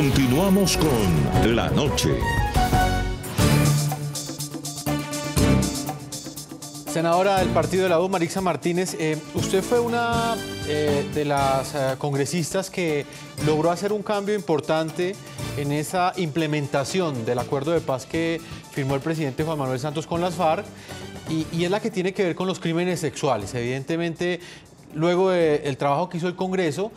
Continuamos con La Noche. Senadora del Partido de la U, Marixa Martínez, eh, usted fue una eh, de las eh, congresistas que logró hacer un cambio importante en esa implementación del acuerdo de paz que firmó el presidente Juan Manuel Santos con las FARC y, y es la que tiene que ver con los crímenes sexuales. Evidentemente, luego del trabajo que hizo el Congreso,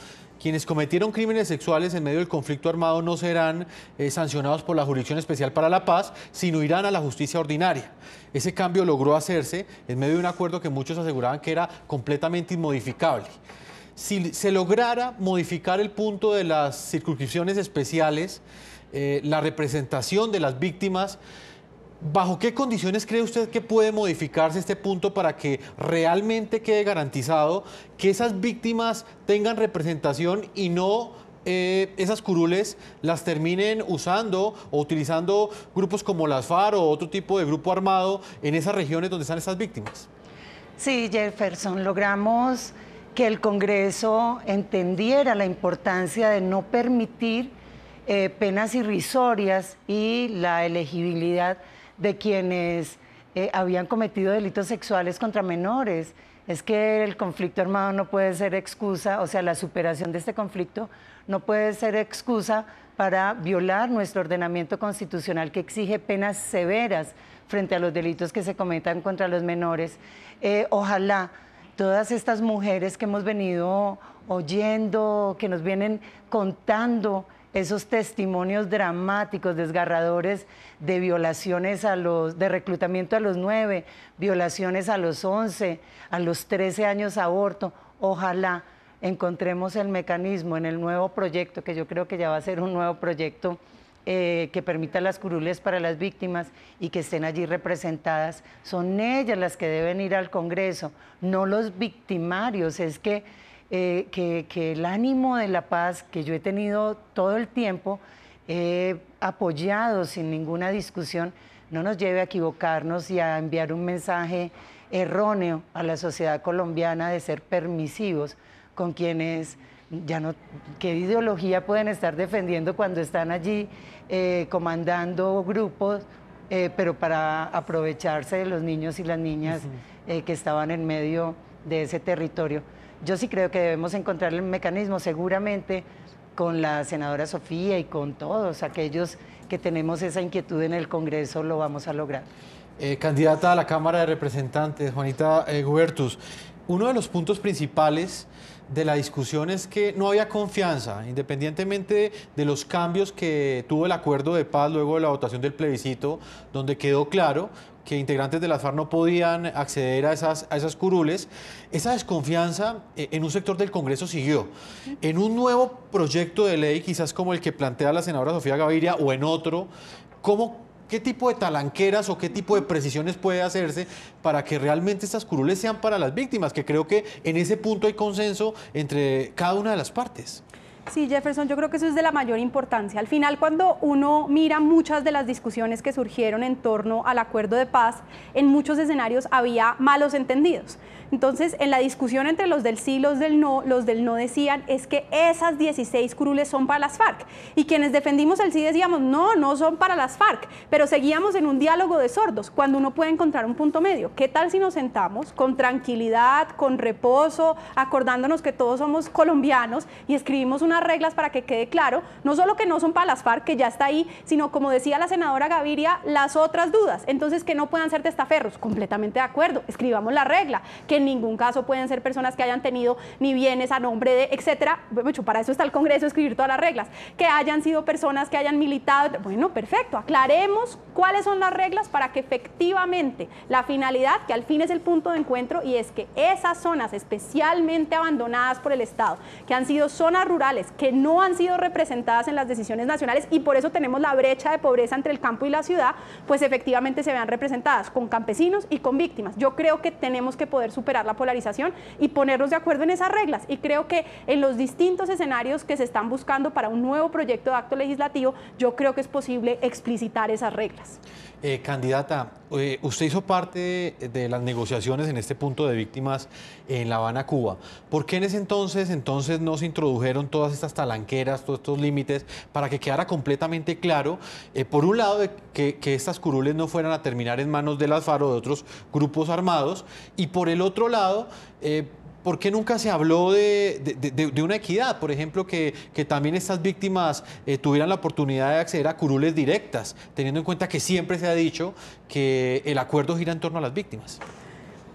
quienes cometieron crímenes sexuales en medio del conflicto armado no serán eh, sancionados por la Jurisdicción Especial para la Paz, sino irán a la justicia ordinaria. Ese cambio logró hacerse en medio de un acuerdo que muchos aseguraban que era completamente inmodificable si se lograra modificar el punto de las circunscripciones especiales, eh, la representación de las víctimas ¿Bajo qué condiciones cree usted que puede modificarse este punto para que realmente quede garantizado que esas víctimas tengan representación y no eh, esas curules las terminen usando o utilizando grupos como las FARC o otro tipo de grupo armado en esas regiones donde están esas víctimas? Sí, Jefferson, logramos que el Congreso entendiera la importancia de no permitir eh, penas irrisorias y la elegibilidad de quienes eh, habían cometido delitos sexuales contra menores. Es que el conflicto armado no puede ser excusa, o sea, la superación de este conflicto no puede ser excusa para violar nuestro ordenamiento constitucional que exige penas severas frente a los delitos que se cometan contra los menores. Eh, ojalá todas estas mujeres que hemos venido oyendo, que nos vienen contando esos testimonios dramáticos, desgarradores de violaciones a los, de reclutamiento a los nueve violaciones a los once a los trece años aborto. Ojalá encontremos el mecanismo en el nuevo proyecto, que yo creo que ya va a ser un nuevo proyecto eh, que permita las curules para las víctimas y que estén allí representadas. Son ellas las que deben ir al Congreso, no los victimarios. Es que eh, que, el ánimo de la paz que yo he tenido todo el tiempo, eh, apoyado sin ninguna discusión, no nos lleve a equivocarnos y a enviar un mensaje erróneo a la sociedad colombiana de ser permisivos con quienes ya no, qué ideología pueden estar defendiendo cuando están allí eh, comandando grupos, pero para aprovecharse de los niños y las niñas que estaban en medio de ese territorio yo sí creo que debemos encontrar el mecanismo, seguramente con la senadora Sofía y con todos aquellos que tenemos esa inquietud en el Congreso lo vamos a lograr. Eh, candidata a la Cámara de Representantes, Juanita eh, uno de los puntos principales de la discusión es que no había confianza, independientemente de los cambios que tuvo el acuerdo de paz luego de la votación del plebiscito, donde quedó claro que integrantes de las FARC no podían acceder a esas, a esas curules, esa desconfianza eh, en un sector del Congreso siguió. En un nuevo proyecto de ley, quizás como el que plantea la senadora Sofía Gaviria o en otro, ¿cómo ¿Qué tipo de talanqueras o qué tipo de precisiones puede hacerse para que realmente estas curules sean para las víctimas? Que creo que en ese punto hay consenso entre cada una de las partes. Sí, Jefferson, yo creo que eso es de la mayor importancia. Al final, cuando uno mira muchas de las discusiones que surgieron en torno al acuerdo de paz, en muchos escenarios había malos entendidos. Entonces, en la discusión entre los del sí y los del no, los del no decían es que esas 16 curules son para las FARC. Y quienes defendimos el sí decíamos, no, no son para las FARC. Pero seguíamos en un diálogo de sordos, cuando uno puede encontrar un punto medio. ¿Qué tal si nos sentamos con tranquilidad, con reposo, acordándonos que todos somos colombianos y escribimos una las reglas para que quede claro, no solo que no son para las FARC, que ya está ahí, sino como decía la senadora Gaviria, las otras dudas. Entonces, que no puedan ser testaferros, completamente de acuerdo, escribamos la regla, que en ningún caso pueden ser personas que hayan tenido ni bienes a nombre de, etcétera. mucho para eso está el Congreso, escribir todas las reglas. Que hayan sido personas que hayan militado, bueno, perfecto, aclaremos cuáles son las reglas para que efectivamente la finalidad, que al fin es el punto de encuentro, y es que esas zonas especialmente abandonadas por el Estado, que han sido zonas rurales, que no han sido representadas en las decisiones nacionales y por eso tenemos la brecha de pobreza entre el campo y la ciudad, pues efectivamente se vean representadas con campesinos y con víctimas. Yo creo que tenemos que poder superar la polarización y ponernos de acuerdo en esas reglas y creo que en los distintos escenarios que se están buscando para un nuevo proyecto de acto legislativo, yo creo que es posible explicitar esas reglas. Eh, candidata, eh, usted hizo parte de, las negociaciones en este punto de víctimas en La Habana, Cuba. ¿Por qué en ese entonces, entonces no se introdujeron todas estas talanqueras, todos estos límites, para que quedara completamente claro, eh, por un lado, que, estas curules no fueran a terminar en manos del Alfaro o de otros grupos armados, y por el otro lado, ¿por qué nunca se habló de, de, una equidad? Por ejemplo, que, también estas víctimas eh, tuvieran la oportunidad de acceder a curules directas, teniendo en cuenta que siempre se ha dicho que el acuerdo gira en torno a las víctimas.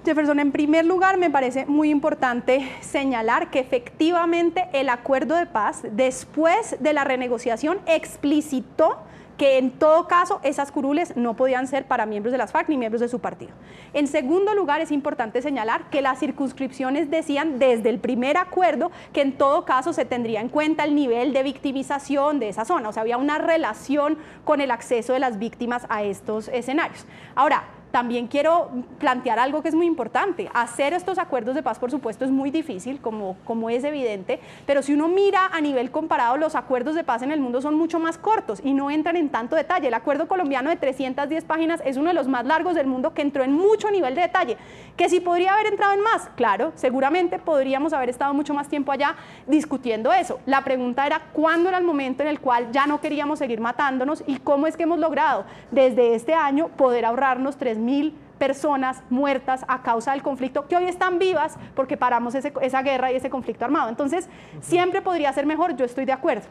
Jefferson, en primer lugar me parece muy importante señalar que efectivamente el acuerdo de paz, después de la renegociación, explicitó que en todo caso esas curules no podían ser para miembros de las FAC ni miembros de su partido. En segundo lugar, es importante señalar que las circunscripciones decían desde el primer acuerdo que en todo caso se tendría en cuenta el nivel de victimización de esa zona, o sea, había una relación con el acceso de las víctimas a estos escenarios. Ahora, también quiero plantear algo que es muy importante. Hacer estos acuerdos de paz, por supuesto, es muy difícil, como, como es evidente, pero si uno mira a nivel comparado, los acuerdos de paz en el mundo son mucho más cortos y no entran en tanto detalle. El acuerdo colombiano de 310 páginas es uno de los más largos del mundo que entró en mucho nivel de detalle. Que si podría haber entrado en más, claro, seguramente podríamos haber estado mucho más tiempo allá discutiendo eso. La pregunta era cuándo era el momento en el cual ya no queríamos seguir matándonos y cómo es que hemos logrado desde este año poder ahorrarnos tres mil personas muertas a causa del conflicto, que hoy están vivas porque paramos esa guerra y ese conflicto armado. Entonces, siempre podría ser mejor, yo estoy de acuerdo.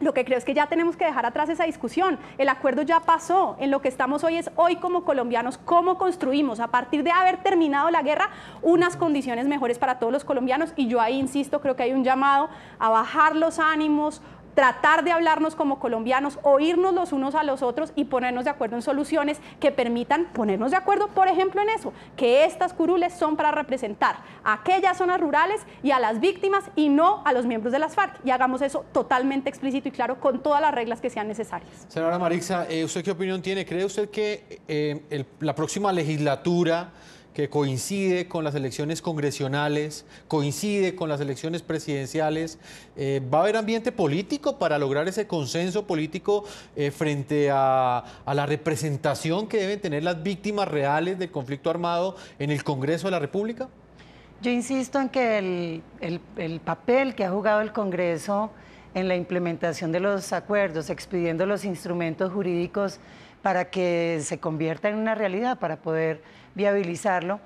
Lo que creo es que ya tenemos que dejar atrás esa discusión. El acuerdo ya pasó. En lo que estamos hoy es hoy como colombianos, cómo construimos a partir de haber terminado la guerra unas condiciones mejores para todos los colombianos. Y yo ahí insisto, creo que hay un llamado a bajar los ánimos, tratar de hablarnos como colombianos, oírnos los unos a los otros y ponernos de acuerdo en soluciones que permitan ponernos de acuerdo, por ejemplo, en eso, que estas curules son para representar a aquellas zonas rurales y a las víctimas y no a los miembros de las FARC. Y hagamos eso totalmente explícito y claro con todas las reglas que sean necesarias. Señora Marixa, eh, ¿usted qué opinión tiene? ¿Cree usted que eh, la próxima legislatura coincide con las elecciones congresionales, coincide con las elecciones presidenciales. Eh, ¿Va a haber ambiente político para lograr ese consenso político eh, frente a, la representación que deben tener las víctimas reales del conflicto armado en el Congreso de la República? Yo insisto en que el papel que ha jugado el Congreso en la implementación de los acuerdos, expidiendo los instrumentos jurídicos para que se convierta en una realidad, para poder viabilizarlo,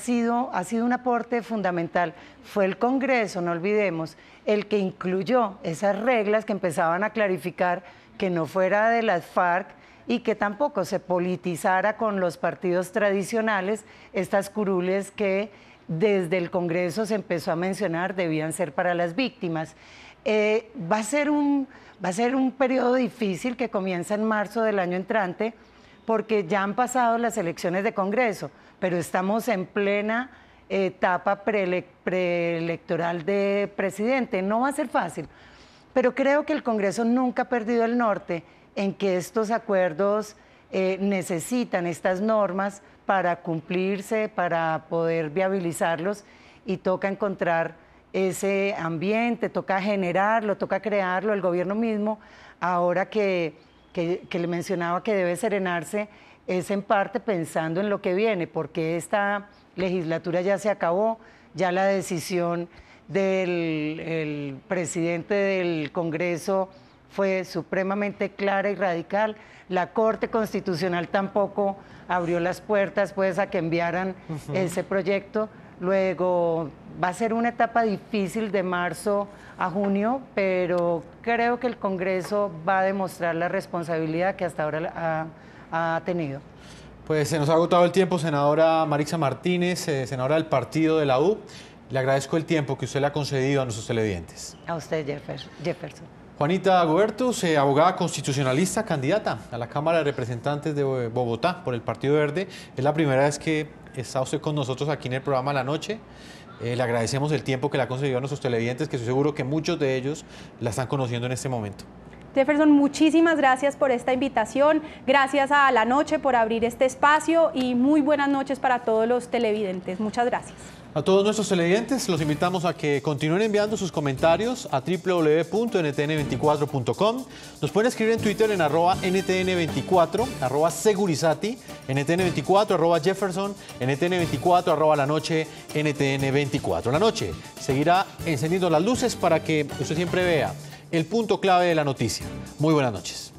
sido, ha sido un aporte fundamental. Fue el Congreso, no olvidemos, el que incluyó esas reglas que empezaban a clarificar que no fuera de las FARC y que tampoco se politizara con los partidos tradicionales estas curules que desde el Congreso se empezó a mencionar debían ser para las víctimas. Eh, va, a ser un, va a ser un periodo difícil que comienza en marzo del año entrante, porque ya han pasado las elecciones de Congreso, pero estamos en plena etapa preelectoral de presidente. No va a ser fácil, pero creo que el Congreso nunca ha perdido el norte en que estos acuerdos eh, necesitan estas normas para cumplirse, para poder viabilizarlos y toca encontrar ese ambiente, toca generarlo, toca crearlo, el gobierno mismo, ahora que, le mencionaba que debe serenarse, es en parte pensando en lo que viene, porque esta legislatura ya se acabó, ya la decisión del presidente del Congreso fue supremamente clara y radical. La Corte Constitucional tampoco abrió las puertas pues, a que enviaran ese proyecto. Luego va a ser una etapa difícil de marzo a junio, pero creo que el Congreso va a demostrar la responsabilidad que hasta ahora ha, tenido. Pues se nos ha agotado el tiempo, senadora Marisa Martínez, eh, senadora del partido de la U. Le agradezco el tiempo que usted le ha concedido a nuestros televidentes. A usted, Jefferson. Juanita Gobertus, abogada constitucionalista, candidata a la Cámara de Representantes de Bogotá por el Partido Verde. Es la primera vez que está usted con nosotros aquí en el programa La Noche. Eh, le agradecemos el tiempo que le ha concedido a nuestros televidentes, que estoy seguro que muchos de ellos la están conociendo en este momento. Jefferson, muchísimas gracias por esta invitación, gracias a La Noche por abrir este espacio y muy buenas noches para todos los televidentes. Muchas gracias. A todos nuestros televidentes los invitamos a que continúen enviando sus comentarios a www.ntn24.com. Nos pueden escribir en Twitter en arroba ntn24, arroba segurizati NTN24, arroba Jefferson, NTN24, arroba la noche, NTN24. La noche seguirá encendiendo las luces para que usted siempre vea el punto clave de la noticia. Muy buenas noches.